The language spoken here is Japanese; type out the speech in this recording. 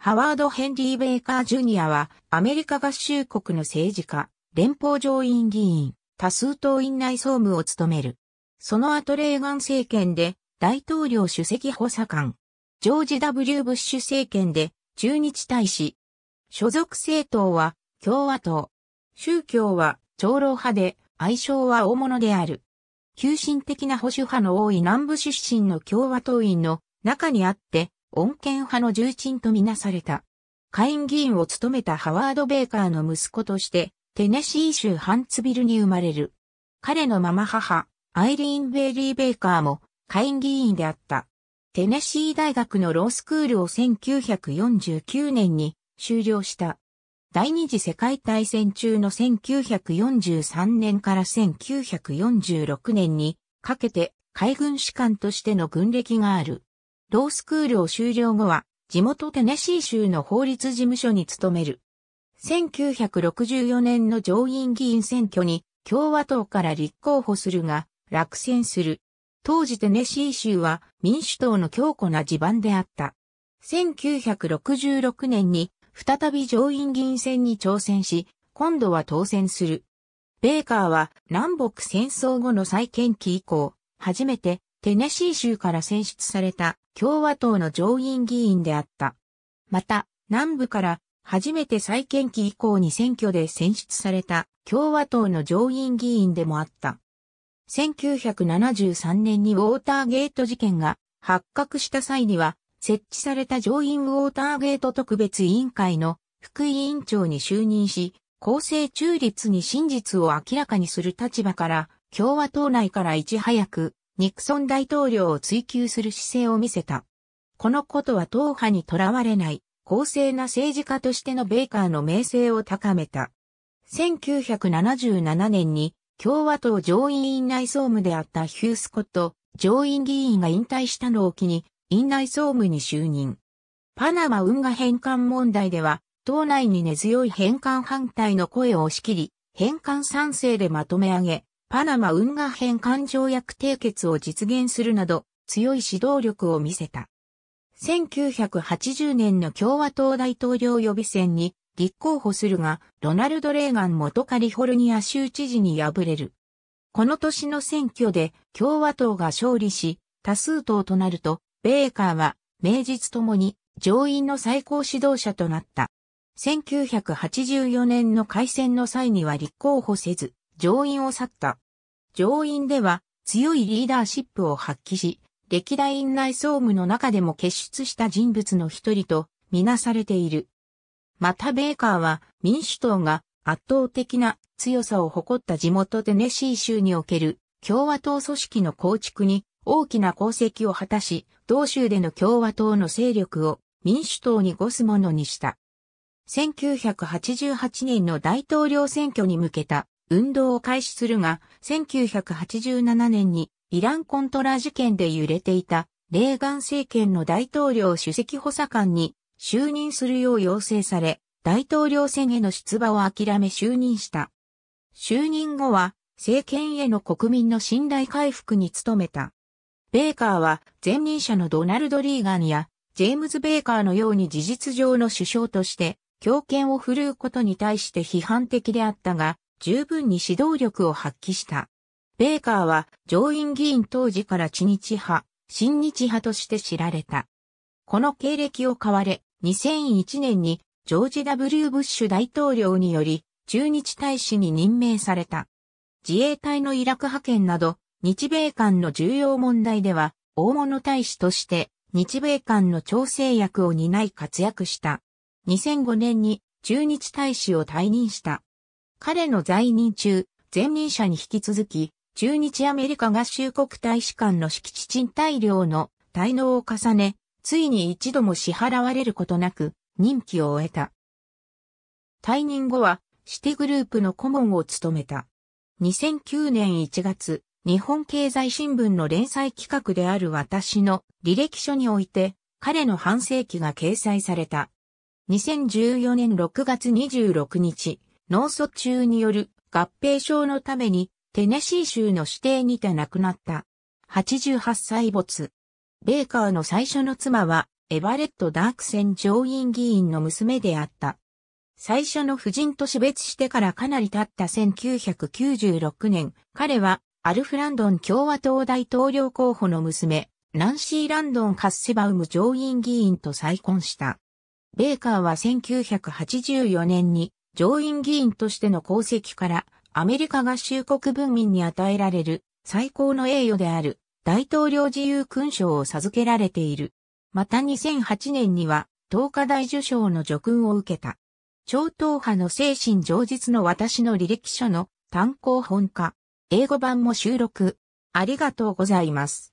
ハワード・ヘンリー・ベイカー・ジュニアは、アメリカ合衆国の政治家、連邦上院議員、多数党院内総務を務める。その後レーガン政権で、大統領主席補佐官、ジョージ・ W・ ブッシュ政権で、駐日大使。所属政党は、共和党。宗教は、長老派で、愛称は大物である。急進的な保守派の多い南部出身の共和党員の中にあって、恩恵派の重鎮とみなされた。下院議員を務めたハワード・ベーカーの息子として、テネシー州ハンツビルに生まれる。彼のママ母、アイリーン・ベイリー・ベーカーも下院議員であった。テネシー大学のロースクールを1949年に終了した。第二次世界大戦中の1943年から1946年にかけて海軍士官としての軍歴がある。ロースクールを修了後は、地元テネシー州の法律事務所に勤める。1964年の上院議員選挙に共和党から立候補するが、落選する。当時テネシー州は民主党の強固な地盤であった。1966年に再び上院議員選に挑戦し、今度は当選する。ベーカーは南北戦争後の再建期以降、初めてテネシー州から選出された共和党の上院議員であった。また、南部から初めて再建期以降に選挙で選出された共和党の上院議員でもあった。1973年にウォーターゲート事件が発覚した際には、設置された上院ウォーターゲート特別委員会の副委員長に就任し、公正中立に真実を明らかにする立場から、共和党内からいち早くニクソン大統領を追求する姿勢を見せた。このことは党派にとらわれない公正な政治家としてのベイカーの名声を高めた。1977年に共和党上院院内総務であったヒュースコット上院議員が引退したのを機に院内総務に就任。パナマ運河返還問題では党内に根強い返還反対の声を押し切り返還賛成でまとめ上げパナマ運河編環条約締結を実現するなど、強い指導力を見せた。1980年の共和党大統領予備選に立候補するが、ロナルド・レーガン元カリフォルニア州知事に敗れる。この年の選挙で共和党が勝利し、多数党となると、ベーカーは名実ともに上院の最高指導者となった。1984年の改選の際には立候補せず、上院を去った。上院では強いリーダーシップを発揮し、歴代院内総務の中でも傑出した人物の一人とみなされている。またベーカーは民主党が圧倒的な強さを誇った地元テネシー州における共和党組織の構築に大きな功績を果たし、同州での共和党の勢力を民主党にごすものにした。1988年の大統領選挙に向けた運動を開始するが、1987年にイランコントラ事件で揺れていたレーガン政権の大統領主席補佐官に就任するよう要請され、大統領選への出馬を諦め就任した。就任後は政権への国民の信頼回復に努めた。ベーカーは前任者のドナルド・リーガンやジェームズ・ベーカーのように事実上の首相として強権を振るうことに対して批判的であったが、十分に指導力を発揮した。ベーカーは上院議員当時から地日派、新日派として知られた。この経歴を買われ、2001年にジョージ・ W・ ブッシュ大統領により駐日大使に任命された。自衛隊のイラク派遣など、日米間の重要問題では、大物大使として日米間の調整役を担い活躍した。2005年に駐日大使を退任した。彼の在任中、前任者に引き続き、中日アメリカ合衆国大使館の敷地賃貸料の滞納を重ね、ついに一度も支払われることなく、任期を終えた。退任後は、シティグループの顧問を務めた。2009年1月、日本経済新聞の連載企画である私の履歴書において、彼の半世紀が掲載された。2014年6月26日、脳卒中による合併症のためにテネシー州の指定にて亡くなった。88歳没。ベーカーの最初の妻はエバレット・ダークセン上院議員の娘であった。最初の夫人と死別してからかなり経った1996年、彼はアルフランドン共和党大統領候補の娘、ナンシー・ランドン・カッセバウム上院議員と再婚した。ベーカーは1984年に上院議員としての功績から、アメリカ合衆国文民に与えられる最高の栄誉である大統領自由勲章を授けられている。また2008年には、東華大受賞の叙勲を受けた。超党派の精神上実の私の履歴書の単行本化。英語版も収録。ありがとうございます。